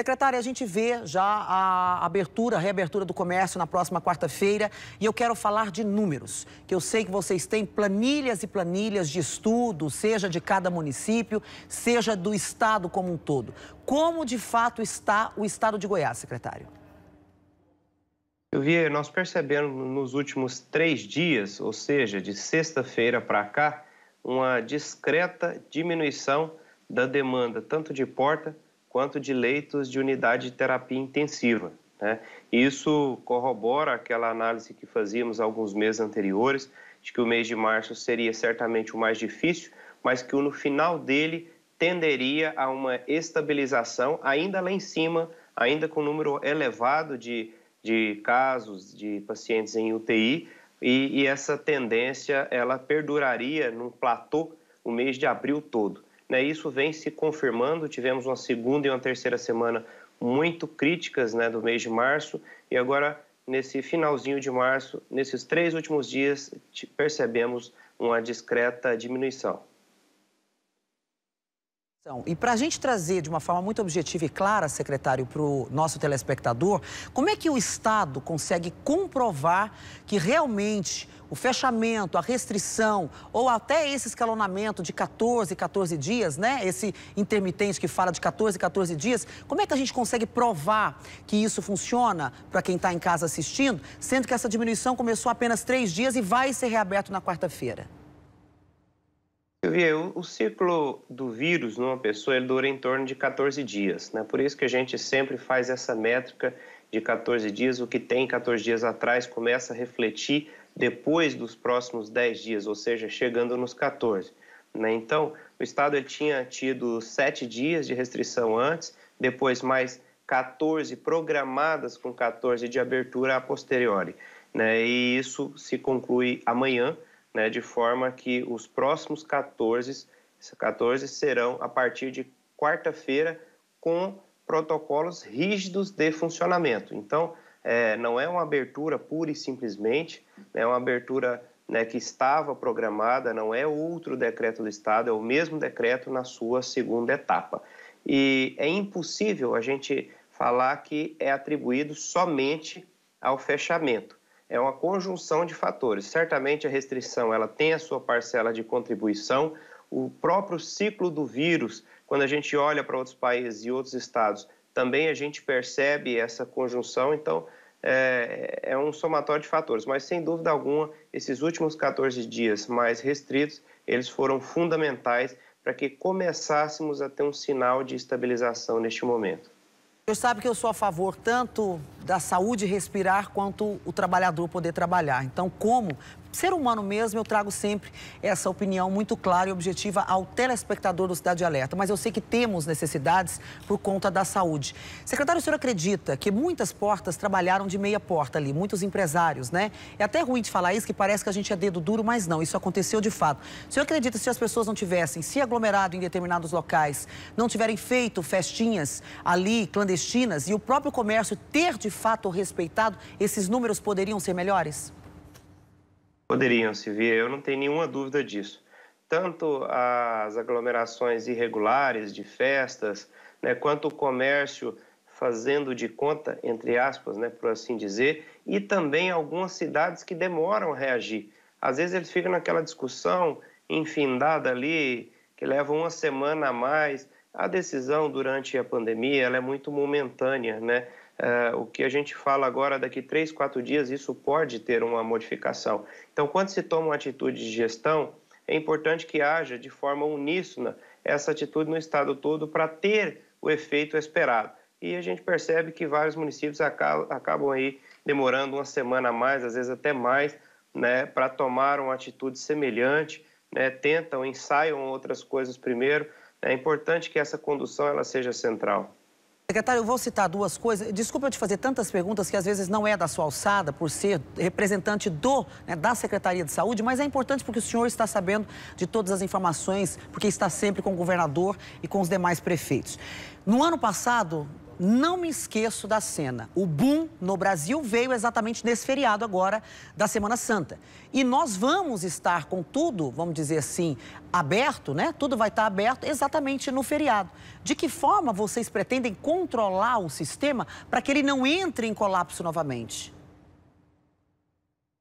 Secretária, a gente vê já a abertura, a reabertura do comércio na próxima quarta-feira e eu quero falar de números, que eu sei que vocês têm planilhas e planilhas de estudo, seja de cada município, seja do estado como um todo. Como de fato está o estado de Goiás, secretário? Eu vi, nós percebemos nos últimos três dias, ou seja, de sexta-feira para cá, uma discreta diminuição da demanda, tanto de porta quanto de leitos de unidade de terapia intensiva. Né? Isso corrobora aquela análise que fazíamos alguns meses anteriores, de que o mês de março seria certamente o mais difícil, mas que no final dele tenderia a uma estabilização ainda lá em cima, ainda com um número elevado de, de casos de pacientes em UTI, e, e essa tendência ela perduraria num platô o mês de abril todo. Né? Isso vem se confirmando. Tivemos uma segunda e uma terceira semana muito críticas né, do mês de março e agora nesse finalzinho de março, nesses três últimos dias, percebemos uma discreta diminuição. Então, e para a gente trazer de uma forma muito objetiva e clara, secretário, para o nosso telespectador, como é que o Estado consegue comprovar que realmente o fechamento, a restrição ou até esse escalonamento de 14, 14 dias, né? Esse intermitente que fala de 14, 14 dias, como é que a gente consegue provar que isso funciona para quem está em casa assistindo, sendo que essa diminuição começou apenas três dias e vai ser reaberto na quarta-feira? Eu vi, o ciclo do vírus numa pessoa ele dura em torno de 14 dias, né? Por isso que a gente sempre faz essa métrica de 14 dias, o que tem 14 dias atrás começa a refletir depois dos próximos 10 dias, ou seja, chegando nos 14. Né? Então, o Estado ele tinha tido 7 dias de restrição antes, depois mais 14 programadas com 14 de abertura a posteriori. Né? E isso se conclui amanhã, né, de forma que os próximos 14, 14 serão a partir de quarta-feira com protocolos rígidos de funcionamento. Então, é, não é uma abertura pura e simplesmente, né, é né, uma abertura né, que estava programada, não é outro decreto do Estado, é o mesmo decreto na sua segunda etapa. E é impossível a gente falar que é atribuído somente ao fechamento é uma conjunção de fatores. Certamente a restrição ela tem a sua parcela de contribuição, o próprio ciclo do vírus, quando a gente olha para outros países e outros estados, também a gente percebe essa conjunção, então é, é, um somatório de fatores, mas sem dúvida alguma, esses últimos 14 dias mais restritos, eles foram fundamentais para que começássemos a ter um sinal de estabilização neste momento. Eu sabe que eu sou a favor tanto da saúde respirar quanto o trabalhador poder trabalhar. Então, como ser humano mesmo, eu trago sempre essa opinião muito clara e objetiva ao telespectador do Cidade Alerta. Mas eu sei que temos necessidades por conta da saúde. Secretário, o senhor acredita que muitas portas trabalharam de meia porta ali, muitos empresários, né? É até ruim de falar isso, que parece que a gente é dedo duro, mas não, isso aconteceu de fato. O senhor acredita que se as pessoas não tivessem se aglomerado em determinados locais, não tiverem feito festinhas ali, clandestinas, e o próprio comércio ter de fato respeitado, esses números poderiam ser melhores? poderiam se ver, eu não tenho nenhuma dúvida disso. Tanto as aglomerações irregulares de festas, né, quanto o comércio fazendo de conta, entre aspas, né, por assim dizer, e também algumas cidades que demoram a reagir. Às vezes eles ficam naquela discussão infindada ali, que leva uma semana a mais, a decisão durante a pandemia ela é muito momentânea, né? É, o que a gente fala agora, daqui três, quatro dias, isso pode ter uma modificação. Então, quando se toma uma atitude de gestão, é importante que haja de forma uníssona essa atitude no estado todo para ter o efeito esperado. E a gente percebe que vários municípios acabam, aí demorando uma semana a mais, às vezes até mais, né, para tomar uma atitude semelhante, né, tentam, ensaiam outras coisas primeiro, é importante que essa condução ela seja central. Secretário, eu vou citar duas coisas. Desculpa eu te fazer tantas perguntas que às vezes não é da sua alçada, por ser representante do, né, da Secretaria de Saúde, mas é importante porque o senhor está sabendo de todas as informações, porque está sempre com o governador e com os demais prefeitos. No ano passado, não me esqueço da cena. O boom no Brasil veio exatamente nesse feriado agora da Semana Santa. E nós vamos estar com tudo, vamos dizer assim, aberto, né? Tudo vai estar aberto exatamente no feriado. De que forma vocês pretendem controlar o sistema para que ele não entre em colapso novamente?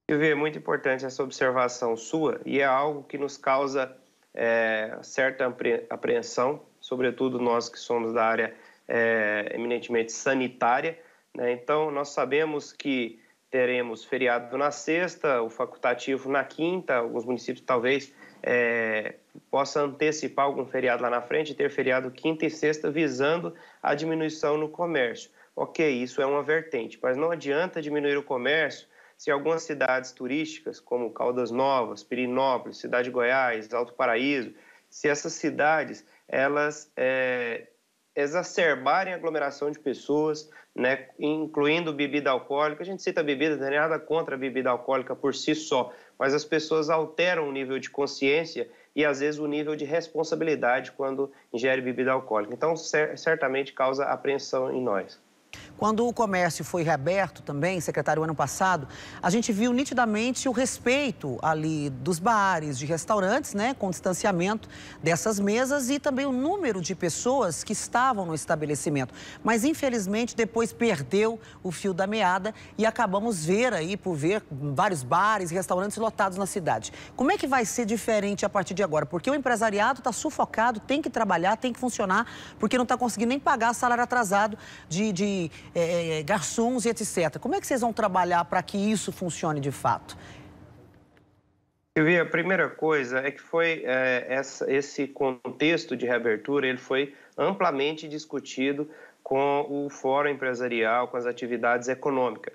Silvia, é muito importante essa observação sua e é algo que nos causa é, certa apreensão, sobretudo nós que somos da área é, eminentemente sanitária. Né? Então, nós sabemos que teremos feriado na sexta, o facultativo na quinta, alguns municípios talvez é, antecipar algum feriado lá na frente, ter feriado quinta e sexta, visando a diminuição no comércio. Ok, isso é uma vertente, mas não adianta diminuir o comércio se algumas cidades turísticas, como Caldas Novas, Pirinópolis, Cidade de Goiás, Alto Paraíso, se essas cidades elas é, exacerbarem a aglomeração de pessoas, né, incluindo bebida alcoólica. A gente cita bebida, não é nada contra a bebida alcoólica por si só, mas as pessoas alteram o nível de consciência e às vezes o nível de responsabilidade quando ingere bebida alcoólica. Então, certamente causa apreensão em nós. Quando o comércio foi reaberto também, secretário, ano passado, a gente viu nitidamente o respeito ali dos bares, de restaurantes, né, com distanciamento dessas mesas e também o número de pessoas que estavam no estabelecimento. Mas, infelizmente, depois perdeu o fio da meada e acabamos ver aí, por ver, vários bares, restaurantes lotados na cidade. Como é que vai ser diferente a partir de agora? Porque o empresariado está sufocado, tem que trabalhar, tem que funcionar, porque não está conseguindo nem pagar salário atrasado de, de é, é, garçons e etc. Como é que vocês vão trabalhar para que isso funcione de fato? Eu vi, a primeira coisa é que foi é, essa, esse contexto de reabertura, ele foi amplamente discutido com o fórum empresarial, com as atividades econômicas.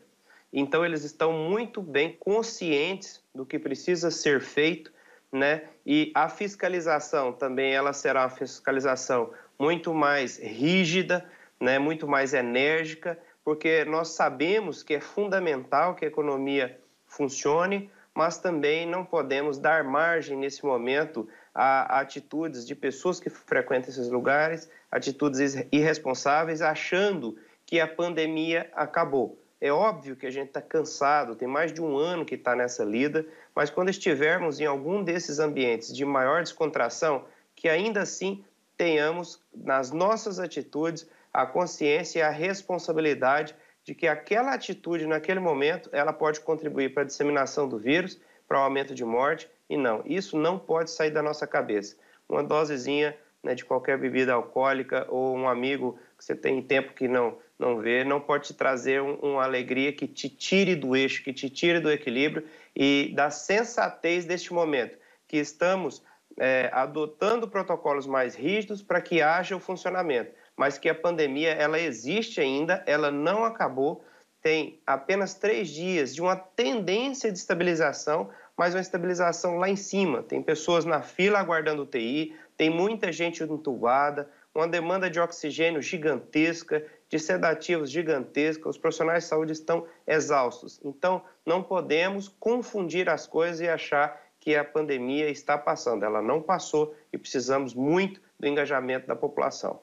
Então, eles estão muito bem conscientes do que precisa ser feito, né? E a fiscalização também, ela será uma fiscalização muito mais rígida, né, muito mais enérgica, porque nós sabemos que é fundamental que a economia funcione, mas também não podemos dar margem nesse momento a atitudes de pessoas que frequentam esses lugares, atitudes irresponsáveis, achando que a pandemia acabou. É óbvio que a gente está cansado, tem mais de um ano que está nessa lida, mas quando estivermos em algum desses ambientes de maior descontração, que ainda assim tenhamos nas nossas atitudes a consciência e a responsabilidade de que aquela atitude naquele momento ela pode contribuir para a disseminação do vírus, para o aumento de morte e não, isso não pode sair da nossa cabeça. Uma dosezinha né, de qualquer bebida alcoólica ou um amigo que você tem tempo que não não vê, não pode te trazer um, uma alegria que te tire do eixo, que te tire do equilíbrio e da sensatez deste momento que estamos é, adotando protocolos mais rígidos para que haja o funcionamento, mas que a pandemia ela existe ainda, ela não acabou, tem apenas três dias de uma tendência de estabilização, mas uma estabilização lá em cima. Tem pessoas na fila aguardando UTI, tem muita gente entubada, uma demanda de oxigênio gigantesca, de sedativos gigantesca, os profissionais de saúde estão exaustos. Então, não podemos confundir as coisas e achar que a pandemia está passando. Ela não passou e precisamos muito do engajamento da população.